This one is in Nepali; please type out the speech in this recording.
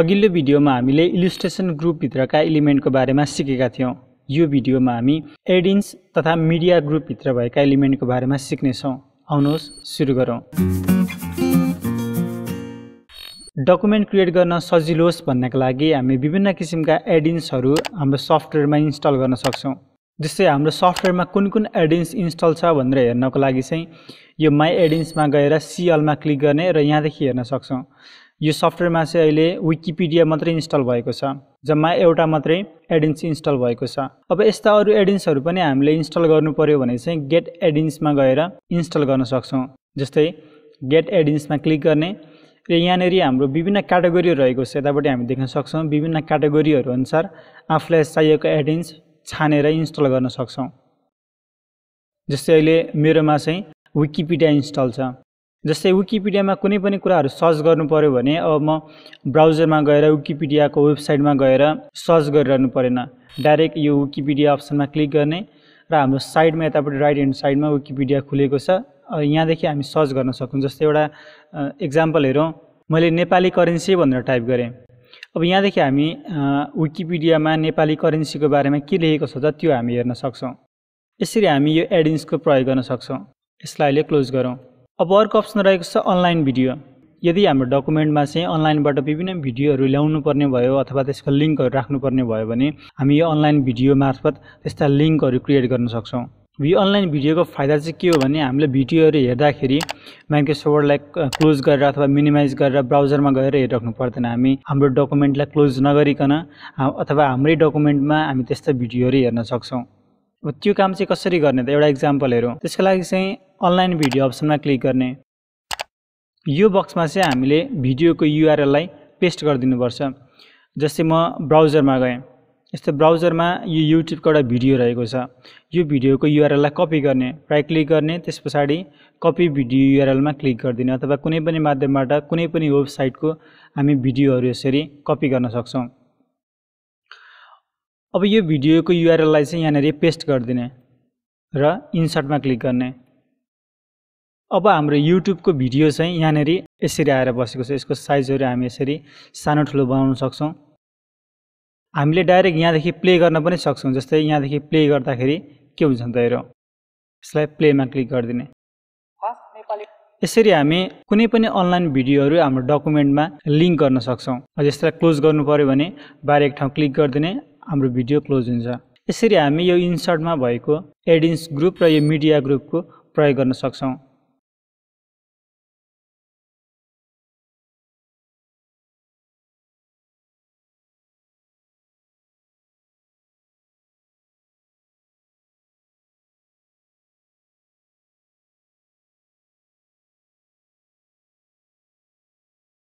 अघिल्लो भिडियोमा हामीले इलिस्ट्रेसन ग्रुपभित्रका इलिमेन्टको बारेमा सिकेका थियौँ यो भिडियोमा हामी एडिन्स तथा मिडिया ग्रुपभित्र भएका इलिमेन्टको बारेमा सिक्नेछौँ आउनुहोस् सुरु गरौँ डकुमेन्ट क्रिएट गर्न सजिलो होस् भन्नका लागि हामी विभिन्न किसिमका एडिन्सहरू हाम्रो सफ्टवेयरमा इन्स्टल गर्न सक्छौँ जस्तै हाम्रो सफ्टवेयरमा कुन कुन एडिन्स इन्स्टल छ भनेर हेर्नको लागि चाहिँ यो माई एडिन्समा गएर सिएलमा क्लिक गर्ने र यहाँदेखि हेर्न सक्छौँ यो सफ्टवेयरमा चाहिँ अहिले विकिपिडिया मात्रै इन्स्टल भएको छ जम्मा एउटा मात्रै एडिन्स इन्स्टल भएको छ अब यस्ता अरू एडिन्सहरू पनि हामीले इन्स्टल गर्नु पऱ्यो भने चाहिँ गेट एडिन्समा गएर इन्स्टल गर्न सक्छौँ जस्तै गेट एडिन्समा क्लिक गर्ने र यहाँनिर हाम्रो विभिन्न क्याटेगोरीहरू रहेको छ यतापट्टि हामी देख्न सक्छौँ विभिन्न क्याटेगोरीहरू अनुसार आफूलाई चाहिएको एडिन्स छानेर इन्स्टल गर्न सक्छौँ जस्तै अहिले मेरोमा चाहिँ विकिपिडिया इन्स्टल छ जस्तै विकिपिडियामा कुनै पनि कुराहरू सर्च गर्नु पऱ्यो भने अब म ब्राउजरमा गएर विकिपिडियाको वेबसाइटमा गएर सर्च गरिरहनु परेन डाइरेक्ट यो विकिपिडिया अप्सनमा क्लिक गर्ने र हाम्रो साइडमा यतापट्टि राइट ह्यान्ड साइडमा विकिपिडिया खुलेको छ यहाँदेखि हामी सर्च गर्न सक्छौँ जस्तै एउटा इक्जाम्पल हेरौँ मैले नेपाली करेन्सी भनेर टाइप गरेँ अब यहाँदेखि हामी विकिपिडियामा नेपाली करेन्सीको बारेमा के लेखेको छ त त्यो हामी हेर्न सक्छौँ यसरी हामी यो एडिन्सको प्रयोग गर्न सक्छौँ यसलाई अहिले क्लोज गरौँ अब अर्को अप्सन रहेको छ अनलाइन भिडियो यदि हाम्रो डकुमेन्टमा चाहिँ अनलाइनबाट विभिन्न भिडियोहरू ल्याउनु पर्ने भयो अथवा त्यसको लिङ्कहरू राख्नुपर्ने भयो भने हामी यो अनलाइन भिडियो मार्फत त्यस्ता लिङ्कहरू क्रिएट गर्न सक्छौँ यो अनलाइन भिडियोको फाइदा चाहिँ के हो भने हामीले भिडियोहरू हेर्दाखेरि वर्डलाई क्लोज गरेर अथवा मिनिमाइज गरेर ब्राउजरमा गएर हेरिराख्नु पर्दैन हामी हाम्रो डकुमेन्टलाई क्लोज नगरिकन अथवा हाम्रै डकुमेन्टमा हामी त्यस्ता भिडियोहरू हेर्न सक्छौँ अब त्यो काम चाहिँ कसरी गर्ने त एउटा इक्जाम्पल हेरौँ त्यसको लागि चाहिँ अनलाइन भिडियो अप्सनमा क्लिक गर्ने यो बक्समा चाहिँ हामीले भिडियोको युआरएललाई पेस्ट गरिदिनुपर्छ जस्तै म ब्राउजरमा गएँ यस्तो ब्राउजरमा यो युट्युबको एउटा भिडियो रहेको छ यो भिडियोको युआरएललाई कपी गर्ने राइट क्लिक गर्ने त्यस पछाडि कपी भिडियो युआरएलमा क्लिक गरिदिने अथवा कुनै पनि माध्यमबाट कुनै पनि वेबसाइटको हामी भिडियोहरू यसरी कपी गर्न सक्छौँ अब यो भिडियोको युआरएललाई चाहिँ यहाँनिर पेस्ट गरिदिने र इन्सर्टमा क्लिक गर्ने अब हाम्रो युट्युबको भिडियो चाहिँ यहाँनिर यसरी आएर बसेको छ यसको साइजहरू हामी यसरी सानो ठुलो बनाउन सक्छौँ हामीले डाइरेक्ट यहाँदेखि प्ले गर्न पनि सक्छौँ जस्तै यहाँदेखि प्ले गर्दाखेरि के हुन्छ त हेरौँ यसलाई प्लेमा क्लिक गरिदिने यसरी हामी कुनै पनि अनलाइन भिडियोहरू हाम्रो डकुमेन्टमा लिङ्क गर्न सक्छौँ जस्तै क्लोज गर्नु पऱ्यो भने बाहिर एक ठाउँ क्लिक गरिदिने हाम्रो भिडियो क्लोज हुन्छ यसरी हामी यो इन्सर्टमा भएको एडिन्स ग्रुप र यो मिडिया ग्रुपको प्रयोग गर्न सक्छौँ